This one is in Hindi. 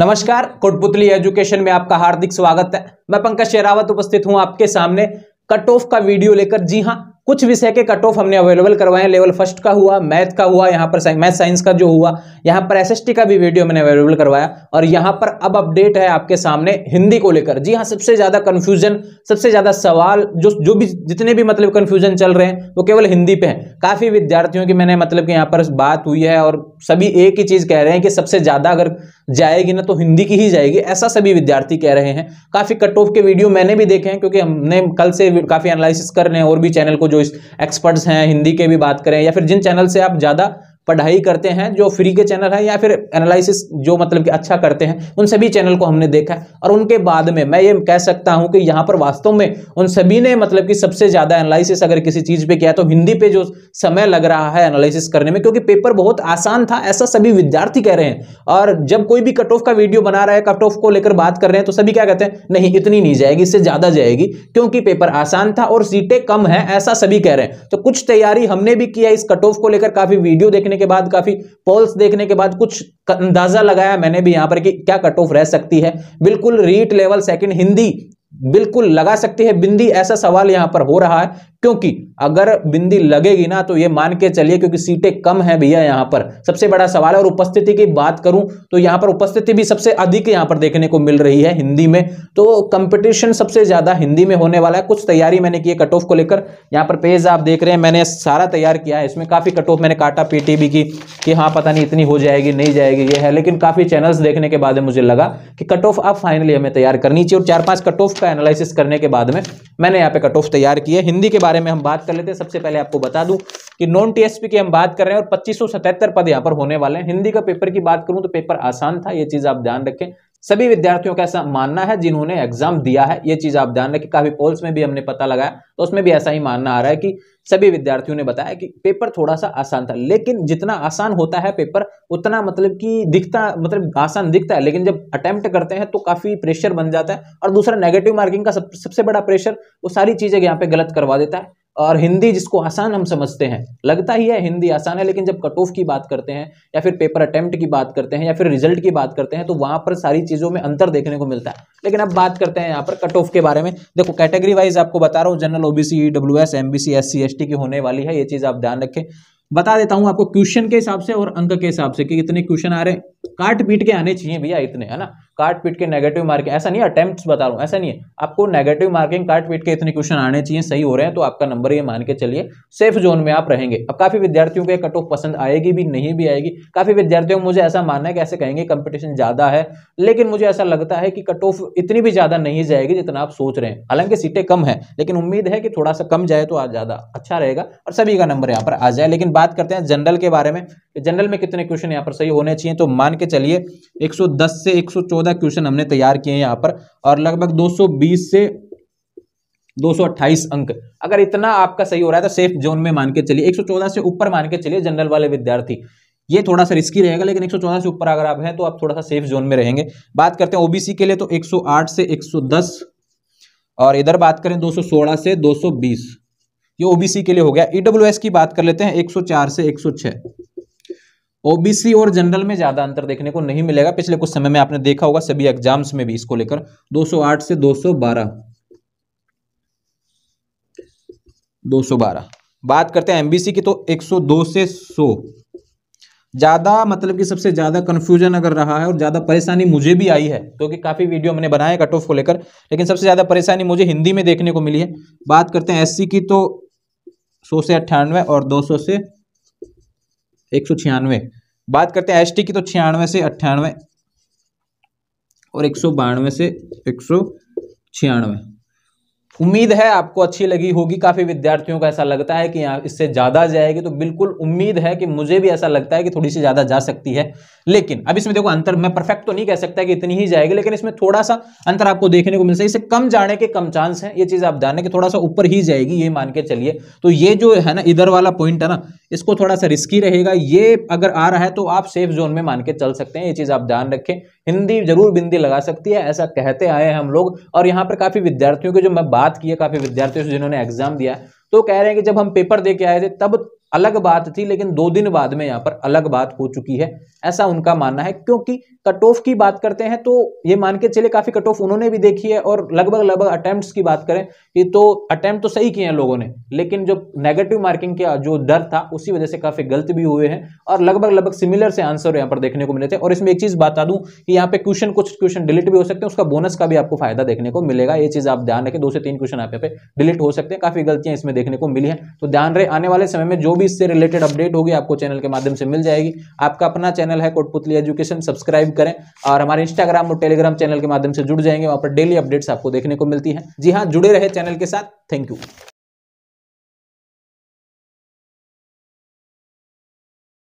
नमस्कार कोटपुतली एजुकेशन में आपका हार्दिक स्वागत है मैं पंकज शेरावत उपस्थित हूं आपके सामने कट ऑफ का वीडियो लेकर जी हां कुछ विषय के कट ऑफ हमने अवेलेबल करवाए लेवल फर्स्ट का हुआ मैथ का हुआ यहाँ पर मैथ साइंस का जो हुआ यहाँ पर एस का भी वीडियो मैंने अवेलेबल करवाया और यहाँ पर अब अपडेट है आपके सामने हिंदी को लेकर जी हाँ सबसे ज़्यादा कन्फ्यूजन सबसे ज़्यादा सवाल जो जो भी जितने भी मतलब कन्फ्यूजन चल रहे हैं वो केवल हिंदी पे हैं काफ़ी विद्यार्थियों की मैंने मतलब कि यहाँ पर बात हुई है और सभी एक ही चीज़ कह रहे हैं कि सबसे ज़्यादा अगर जाएगी ना तो हिंदी की ही जाएगी ऐसा सभी विद्यार्थी कह रहे हैं काफ़ी कट ऑफ के वीडियो मैंने भी देखे हैं क्योंकि हमने कल से काफ़ी एनालिसिस कर रहे हैं और भी चैनल को जो एक्सपर्ट्स हैं हिंदी के भी बात करें या फिर जिन चैनल से आप ज़्यादा पढ़ाई करते हैं जो फ्री के चैनल है या फिर एनालिसिस जो मतलब कि अच्छा करते हैं उन सभी चैनल को हमने देखा है और उनके बाद में मैं ये कह सकता हूं कि यहां पर वास्तव में उन सभी ने मतलब कि सबसे ज़्यादा एनालिसिस अगर किसी चीज़ पे किया तो हिंदी पे जो समय लग रहा है एनालिसिस करने में क्योंकि पेपर बहुत आसान था ऐसा सभी विद्यार्थी कह रहे हैं और जब कोई भी कट ऑफ का वीडियो बना रहा है कट ऑफ को लेकर बात कर रहे हैं तो सभी क्या कहते हैं नहीं इतनी नहीं जाएगी इससे ज़्यादा जाएगी क्योंकि पेपर आसान था और सीटें कम है ऐसा सभी कह रहे हैं तो कुछ तैयारी हमने भी किया इस कट ऑफ को लेकर काफ़ी वीडियो देखने के बाद काफी पोल्स देखने के बाद कुछ अंदाजा लगाया मैंने भी यहां पर कि क्या कट ऑफ रह सकती है बिल्कुल रीट लेवल सेकंड हिंदी बिल्कुल लगा सकती है बिंदी ऐसा सवाल यहां पर हो रहा है क्योंकि अगर बिंदी लगेगी ना तो ये मान के चलिए क्योंकि सीटें कम है भैया यहाँ पर सबसे बड़ा सवाल और उपस्थिति की बात करूं तो यहाँ पर उपस्थिति भी सबसे अधिक यहाँ पर देखने को मिल रही है हिंदी में तो कंपटीशन सबसे ज्यादा हिंदी में होने वाला है कुछ तैयारी मैंने की है कट ऑफ को लेकर यहाँ पर पेज आप देख रहे हैं मैंने सारा तैयार किया है इसमें काफी कट ऑफ मैंने काटा पीटीबी की कि हाँ पता नहीं इतनी हो जाएगी नहीं जाएगी ये है लेकिन काफी चैनल्स देखने के बाद मुझे लगा कि कट ऑफ आप फाइनली हमें तैयार करनी चाहिए और चार पांच कट ऑफ का एनालिसिस करने के बाद में मैंने यहाँ पे कट ऑफ तैयार किया हिंदी के बाद बारे में हम बात कर लेते हैं सबसे पहले आपको बता दूं कि नॉन टीएसपी की हम बात कर रहे हैं और पच्चीस पद यहाँ पर होने वाले हैं हिंदी का पेपर की बात करूं तो पेपर आसान था ये चीज आप ध्यान रखें सभी विद्यार्थियों का ऐसा मानना है जिन्होंने एग्जाम दिया है ये चीज आप ध्यान रखें काफी पोल्स में भी हमने पता लगाया तो उसमें भी ऐसा ही मानना आ रहा है कि सभी विद्यार्थियों ने बताया कि पेपर थोड़ा सा आसान था लेकिन जितना आसान होता है पेपर उतना मतलब कि दिखता मतलब आसान दिखता है लेकिन जब अटेम्प्ट करते हैं तो काफी प्रेशर बन जाता है और दूसरा नेगेटिव मार्किंग का सब, सबसे बड़ा प्रेशर वो सारी चीजें यहाँ पे गलत करवा देता है और हिंदी जिसको आसान हम समझते हैं लगता ही है हिंदी आसान है लेकिन जब कट ऑफ की बात करते हैं या फिर पेपर अटेम्प्ट की बात करते हैं या फिर रिजल्ट की बात करते हैं तो वहाँ पर सारी चीज़ों में अंतर देखने को मिलता है लेकिन अब बात करते हैं यहाँ पर कट ऑफ के बारे में देखो कैटेगरी वाइज आपको बता रहा हूँ general OBC W S M B C S C S T की होने वाली है ये चीज़ आप ध्यान रखें बता देता हूँ आपको क्वेश्चन के हिसाब से और अंक के हिसाब से कि इतने क्वेश्चन आ रहे हैं काट पीट के आने चाहिए भैया इतने है ना काट पीट के नेगेटिव मार्किंग ऐसा नहीं अटेम्प्ट बता रहा हूँ ऐसा नहीं है आपको नेगेटिव मार्किंग काट पीट के इतने क्वेश्चन आने चाहिए सही हो रहे हैं तो आपका नंबर ये मान के चलिए सेफ जोन में आप रहेंगे अब काफ़ी विद्यार्थियों को कट ऑफ पसंद आएगी भी नहीं भी आएगी काफ़ी विद्यार्थियों को मुझे ऐसा मानना है कि ऐसे कहेंगे कंपटीशन ज़्यादा है लेकिन मुझे ऐसा लगता है कि कट ऑफ इतनी भी ज़्यादा नहीं जाएगी जितना आप सोच रहे हैं हालांकि सीटें कम है लेकिन उम्मीद है कि थोड़ा सा कम जाए तो आज ज़्यादा अच्छा रहेगा और सभी का नंबर यहाँ पर आ जाए लेकिन बात करते हैं जनरल के बारे में कि जनरल में कितने क्वेश्चन यहाँ पर सही होने चाहिए तो मान के चलिए 110 से 114 क्वेश्चन हमने तैयार किए हैं यहाँ पर और लगभग 220 से 228 अंक अगर इतना आपका सही हो रहा है तो सेफ जोन में मान के चलिए 114 से ऊपर मान के चलिए जनरल वाले विद्यार्थी ये थोड़ा सा रिस्की रहेगा लेकिन 114 से ऊपर अगर आप हैं तो आप थोड़ा सा सेफ जोन में रहेंगे बात करते हैं ओबीसी के लिए तो एक से एक और इधर बात करें दो से दो ये ओबीसी के लिए हो गया ईडब्ल्यू e की बात कर लेते हैं एक से एक ओबीसी और जनरल में ज्यादा अंतर देखने को नहीं मिलेगा पिछले कुछ समय में आपने देखा होगा सभी एग्जाम्स में भी इसको लेकर 208 से 212 212 बात करते हैं एमबीसी की तो 102 से 100 ज्यादा मतलब कि सबसे ज्यादा कंफ्यूजन अगर रहा है और ज्यादा परेशानी मुझे भी आई है क्योंकि तो काफी वीडियो मैंने बनाया कट ऑफ को लेकर लेकिन सबसे ज्यादा परेशानी मुझे हिंदी में देखने को मिली है बात करते हैं एस की तो सौ से अट्ठानवे और दो से एक सौ छियानवे बात करते हैं एसटी की तो छियानवे से अट्ठानवे और एक सौ बानवे से एक सौ छियानवे उम्मीद है आपको अच्छी लगी होगी काफ़ी विद्यार्थियों को ऐसा लगता है कि यहाँ इससे ज़्यादा जाएगी तो बिल्कुल उम्मीद है कि मुझे भी ऐसा लगता है कि थोड़ी सी ज़्यादा जा सकती है लेकिन अब इसमें देखो अंतर मैं परफेक्ट तो नहीं कह सकता कि इतनी ही जाएगी लेकिन इसमें थोड़ा सा अंतर आपको देखने को मिल सकता है इससे कम जाने के कम चांस है ये चीज़ आप जाने के थोड़ा सा ऊपर ही जाएगी ये मान के चलिए तो ये जो है ना इधर वाला पॉइंट है ना इसको थोड़ा सा रिस्की रहेगा ये अगर आ रहा है तो आप सेफ जोन में मान के चल सकते हैं ये चीज़ आप ध्यान रखें हिंदी जरूर बिंदी लगा सकती है ऐसा कहते आए हम लोग और यहाँ पर काफ़ी विद्यार्थियों की जो मैं बात की है काफ़ी विद्यार्थियों से जिन्होंने एग्जाम दिया तो कह रहे हैं कि जब हम पेपर दे के आए थे तब अलग बात थी लेकिन दो दिन बाद में यहाँ पर अलग बात हो चुकी है ऐसा उनका मानना है क्योंकि कट ऑफ की बात करते हैं तो ये मान के चले काफ़ी कट ऑफ उन्होंने भी देखी है और लगभग लगभग अटैम्प्ट की बात करें कि तो अटेम्प्ट तो सही किए हैं लोगों ने लेकिन जो नेगेटिव मार्किंग का जो डर था उसी वजह से काफ़ी गलत भी हुए हैं और लगभग लगभग सिमिलर से आंसर यहाँ पर देखने को मिले थे और इसमें एक चीज़ बता दूं कि यहाँ पे क्वेश्चन कुछ क्वेश्चन डिलीट भी हो सकते हैं उसका बोनस का भी आपको फायदा देखने को मिलेगा ये चीज़ आप ध्यान रखें दो से तीन क्वेश्चन आप यहाँ पे डिलीट हो सकते हैं काफ़ी गलतियां इसमें देखने को मिली है तो ध्यान रहे आने वाले समय में जो भी इससे रिलेटेड अपडेट होगी आपको चैनल के माध्यम से मिल जाएगी आपका अपना चैनल है कोटपुतली एजुकेशन सब्सक्राइब करें और हमारे इंस्टाग्राम और टेलीग्राम चैनल के माध्यम से जुड़ जाएंगे वहां पर डेली अपडेट्स आपको देखने को मिलती है जी हाँ जुड़े रहे चैनल के साथ थैंक यू